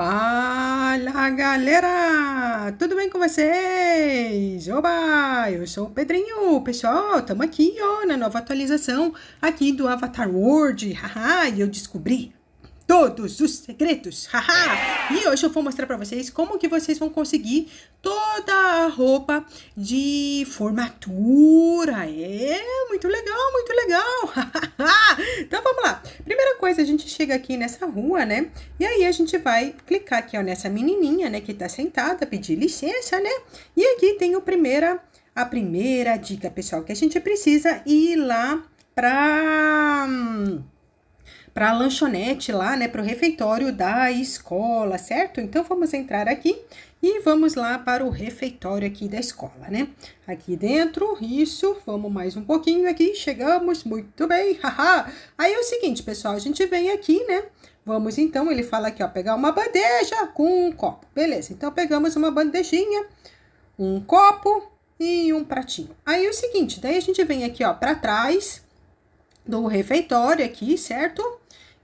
Fala galera! Tudo bem com vocês? Oba! Eu sou o Pedrinho, pessoal, estamos aqui ó, na nova atualização aqui do Avatar World. Haha, e eu descobri todos os segredos, haha! e hoje eu vou mostrar pra vocês como que vocês vão conseguir toda a roupa de formatura, é, muito legal, muito legal, então vamos lá, primeira coisa, a gente chega aqui nessa rua, né, e aí a gente vai clicar aqui, ó, nessa menininha, né, que tá sentada, pedir licença, né, e aqui tem o primeira, a primeira dica, pessoal, que a gente precisa ir lá pra hum, para a lanchonete lá, né, para o refeitório da escola, certo? Então vamos entrar aqui e vamos lá para o refeitório aqui da escola, né? Aqui dentro, isso, vamos mais um pouquinho aqui, chegamos, muito bem, haha! Aí é o seguinte, pessoal, a gente vem aqui, né? Vamos então, ele fala aqui, ó, pegar uma bandeja com um copo, beleza? Então pegamos uma bandejinha, um copo e um pratinho. Aí é o seguinte, daí a gente vem aqui, ó, para trás do refeitório aqui, certo?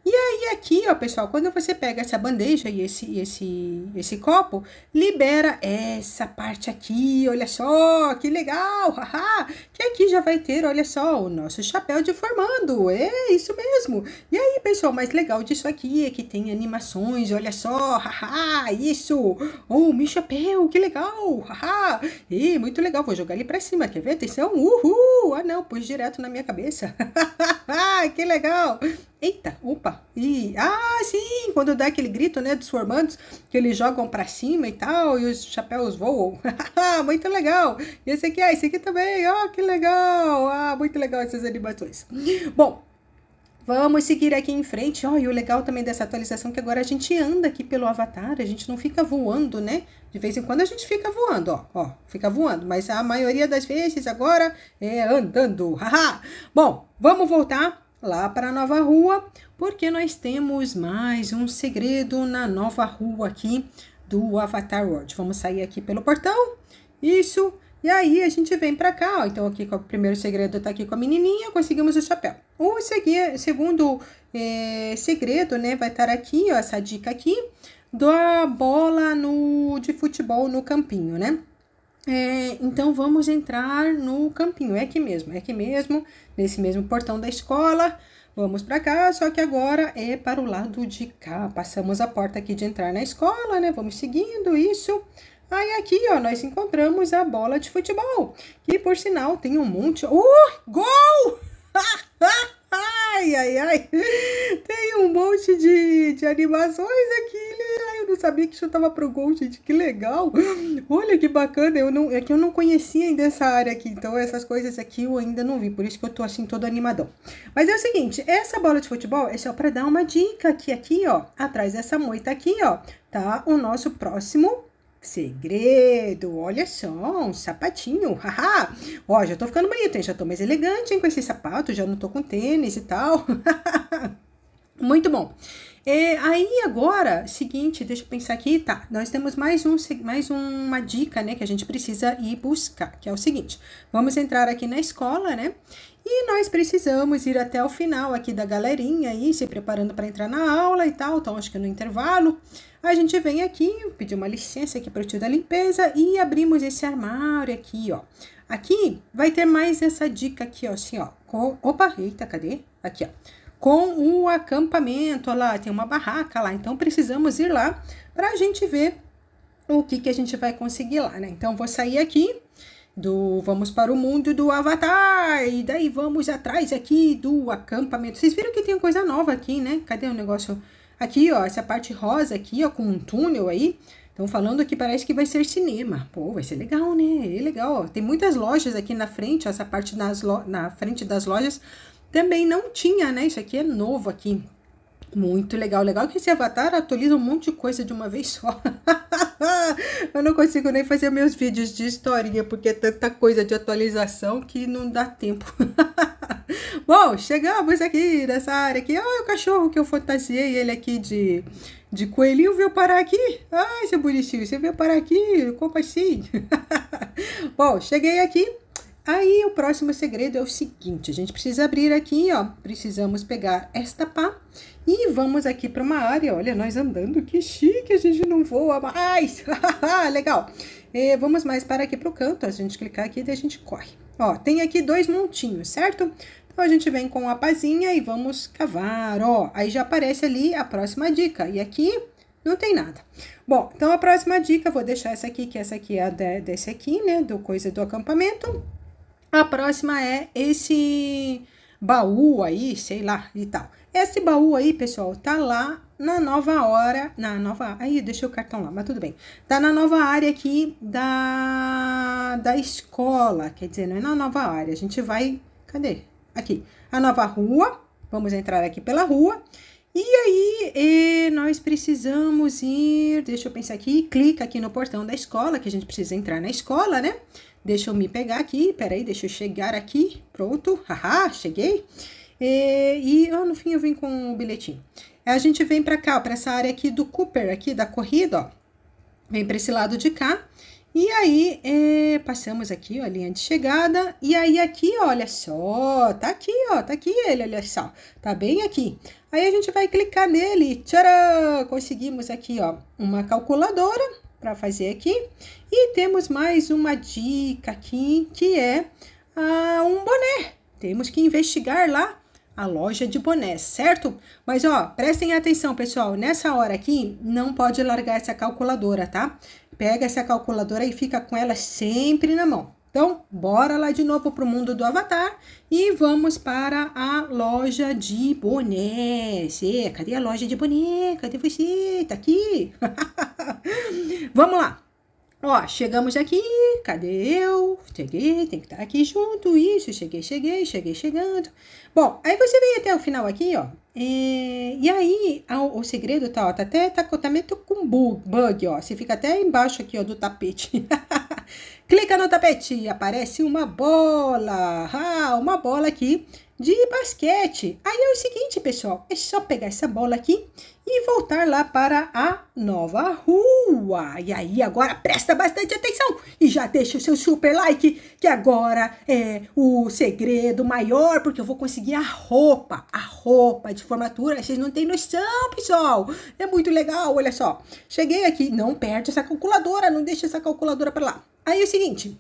E aí aqui, ó, pessoal, quando você pega essa bandeja e esse, esse, esse copo, libera essa parte aqui, olha só, que legal, haha, que aqui já vai ter, olha só, o nosso chapéu de formando, é isso mesmo. E aí, pessoal, mais legal disso aqui é que tem animações, olha só, haha, isso, oh, meu chapéu, que legal, haha, e muito legal, vou jogar ele pra cima, quer ver, atenção, uhul, ah não, pus direto na minha cabeça, que legal. Eita, opa! E, ah, sim! Quando dá aquele grito, né, dos formandos, que eles jogam para cima e tal, e os chapéus voam. Ah, muito legal! E esse aqui, ah, esse aqui também, ó, oh, que legal! Ah, muito legal essas animações. Bom, Vamos seguir aqui em frente. Oh, e o legal também dessa atualização é que agora a gente anda aqui pelo avatar, a gente não fica voando, né? De vez em quando a gente fica voando, ó, ó, fica voando, mas a maioria das vezes agora é andando. Haha. Bom, vamos voltar lá para a nova rua, porque nós temos mais um segredo na nova rua aqui do Avatar World. Vamos sair aqui pelo portão, isso, e aí a gente vem para cá, ó. então aqui o primeiro segredo está aqui com a menininha, conseguimos o chapéu. O segundo é, segredo, né, vai estar aqui, ó, essa dica aqui, da bola no, de futebol no campinho, né? É, então vamos entrar no campinho, é aqui mesmo, é aqui mesmo, nesse mesmo portão da escola. Vamos para cá, só que agora é para o lado de cá. Passamos a porta aqui de entrar na escola, né? Vamos seguindo isso. Aí aqui, ó, nós encontramos a bola de futebol, que por sinal tem um monte. Uh, gol! ai, ai, ai! Tem um monte de, de animações aqui não sabia que chutava pro gol, gente. Que legal! Olha que bacana. Eu não, é que eu não conhecia ainda essa área aqui. Então, essas coisas aqui eu ainda não vi. Por isso que eu tô assim todo animadão. Mas é o seguinte: essa bola de futebol é só pra dar uma dica que aqui, ó, atrás dessa moita aqui, ó, tá o nosso próximo Segredo, olha só, um sapatinho, haha. Ó, já tô ficando bonito hein? Já tô mais elegante, hein, com esse sapato, já não tô com tênis e tal. Muito bom. É, aí agora, seguinte, deixa eu pensar aqui, tá? Nós temos mais, um, mais uma dica, né, que a gente precisa ir buscar, que é o seguinte: vamos entrar aqui na escola, né? E nós precisamos ir até o final aqui da galerinha aí, se preparando para entrar na aula e tal. Então, acho que é no intervalo, a gente vem aqui, pedir uma licença aqui para o tio da limpeza e abrimos esse armário aqui, ó. Aqui vai ter mais essa dica aqui, ó, assim, ó. Opa, eita, cadê? Aqui, ó com o acampamento. Olha lá, tem uma barraca lá, então precisamos ir lá para a gente ver o que, que a gente vai conseguir lá, né? Então, vou sair aqui do vamos para o mundo do Avatar e daí vamos atrás aqui do acampamento. Vocês viram que tem coisa nova aqui, né? Cadê o negócio? Aqui, ó, essa parte rosa aqui, ó, com um túnel aí. Estão falando que parece que vai ser cinema. Pô, vai ser legal, né? É legal. Ó. Tem muitas lojas aqui na frente, ó, essa parte nas lo... na frente das lojas também não tinha, né? Isso aqui é novo aqui. Muito legal, legal que esse avatar atualiza um monte de coisa de uma vez só. eu não consigo nem fazer meus vídeos de historinha, porque é tanta coisa de atualização que não dá tempo. Bom, chegamos aqui nessa área aqui. Olha o cachorro que eu fantasiei ele aqui de, de coelhinho veio parar aqui. Ai, seu bonitinho, você veio parar aqui, como assim? Bom, cheguei aqui Aí o próximo segredo é o seguinte, a gente precisa abrir aqui, ó, precisamos pegar esta pá e vamos aqui para uma área, olha, nós andando, que chique, a gente não voa mais, ah, legal. E vamos mais para aqui para o canto, a gente clicar aqui e a gente corre. Ó, tem aqui dois montinhos, certo? Então, a gente vem com a pazinha e vamos cavar, ó, aí já aparece ali a próxima dica, e aqui não tem nada. Bom, então a próxima dica, vou deixar essa aqui, que essa aqui é a desse aqui, né, do coisa do acampamento. A próxima é esse baú aí, sei lá e tal. Esse baú aí, pessoal, tá lá na nova hora, na nova, aí deixei o cartão lá, mas tudo bem. Tá na nova área aqui da da escola, quer dizer, não é na nova área. A gente vai, cadê? Aqui. A nova rua. Vamos entrar aqui pela rua e aí, e nós precisamos ir. Deixa eu pensar aqui. Clica aqui no portão da escola, que a gente precisa entrar na escola, né? Deixa eu me pegar aqui. Peraí, deixa eu chegar aqui. Pronto. Haha, cheguei. E, e no fim eu vim com o bilhetinho. É, a gente vem para cá, para essa área aqui do Cooper, aqui da corrida, ó. Vem para esse lado de cá. E aí, é, passamos aqui, ó, a linha de chegada. E aí, aqui, olha só, tá aqui, ó, tá aqui ele, olha só, tá bem aqui. Aí, a gente vai clicar nele, tcharam! Conseguimos aqui, ó, uma calculadora para fazer aqui. E temos mais uma dica aqui, que é ah, um boné. Temos que investigar lá a loja de bonés, certo? Mas ó, prestem atenção, pessoal, nessa hora aqui não pode largar essa calculadora, tá? Pega essa calculadora e fica com ela sempre na mão. Então, bora lá de novo para o mundo do Avatar e vamos para a loja de bonés. cadê a loja de boné? Cadê você? Tá aqui? vamos lá. Ó, chegamos aqui, cadê eu? Cheguei, tem que estar tá aqui junto, isso, cheguei, cheguei, cheguei chegando. Bom, aí você vem até o final aqui, ó. E, e aí, o segredo tá, ó, tá até, tá, tá meio com bug, ó. Você fica até embaixo aqui, ó, do tapete. Clica no tapete e aparece uma bola. Ah, uma bola aqui de basquete. Aí é o seguinte, pessoal, é só pegar essa bola aqui e voltar lá para a nova rua. E aí agora presta bastante atenção e já deixa o seu super like, que agora é o segredo maior, porque eu vou conseguir a roupa, a roupa de formatura, vocês não têm noção, pessoal. É muito legal, olha só. Cheguei aqui, não perde essa calculadora, não deixa essa calculadora para lá. Aí é o seguinte,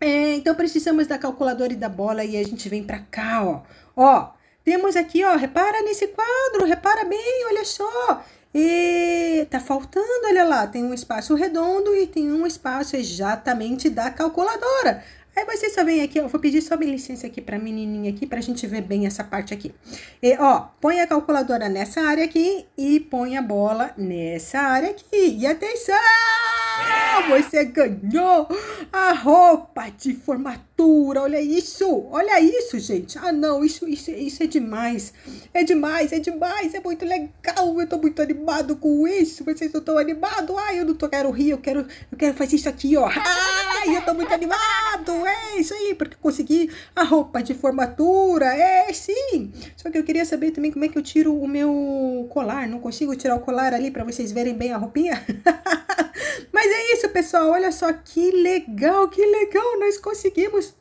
é, então precisamos da calculadora e da bola e a gente vem para cá, ó. Ó, temos aqui, ó, repara nesse quadro, repara bem, olha só. E tá faltando, olha lá, tem um espaço redondo e tem um espaço exatamente da calculadora. Aí você só vem aqui, eu vou pedir só licença aqui pra menininha aqui, pra gente ver bem essa parte aqui. E, ó, põe a calculadora nessa área aqui e põe a bola nessa área aqui. E atenção! Ah, você ganhou a roupa de formatura. Olha isso, olha isso, gente. Ah, não, isso, isso, isso é demais. É demais, é demais, é muito legal. Eu tô muito animado com isso. Vocês não estão animados? ai ah, eu não tô, quero rir, eu quero, eu quero fazer isso aqui, ó. Ah! Ai, eu tô muito animado! É isso aí, porque consegui a roupa de formatura! É sim! Só que eu queria saber também como é que eu tiro o meu colar. Não consigo tirar o colar ali para vocês verem bem a roupinha? Mas é isso, pessoal. Olha só que legal, que legal! Nós conseguimos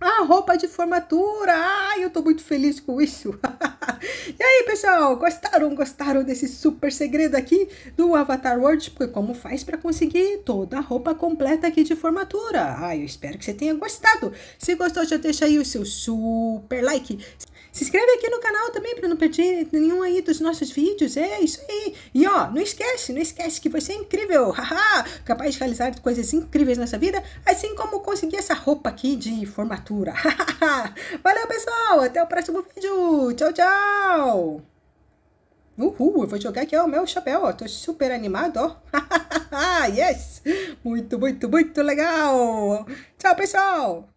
a roupa de formatura! Ai, eu tô muito feliz com isso! e aí, pessoal, gostaram? Gostaram desse super segredo aqui do Avatar World? Porque como faz para conseguir toda a roupa completa aqui de formatura? Ai, eu espero que você tenha gostado! Se gostou, já deixa aí o seu super like! Se inscreve aqui no canal também para não perder nenhum aí dos nossos vídeos. É isso aí. E ó, não esquece, não esquece que você é incrível. Haha, capaz de realizar coisas incríveis nessa vida, assim como conseguir essa roupa aqui de formatura. Valeu, pessoal. Até o próximo vídeo. Tchau, tchau. Uhul, eu vou jogar aqui ó, o meu chapéu, ó. Tô super animado, ó. yes! Muito, muito, muito legal! Tchau, pessoal!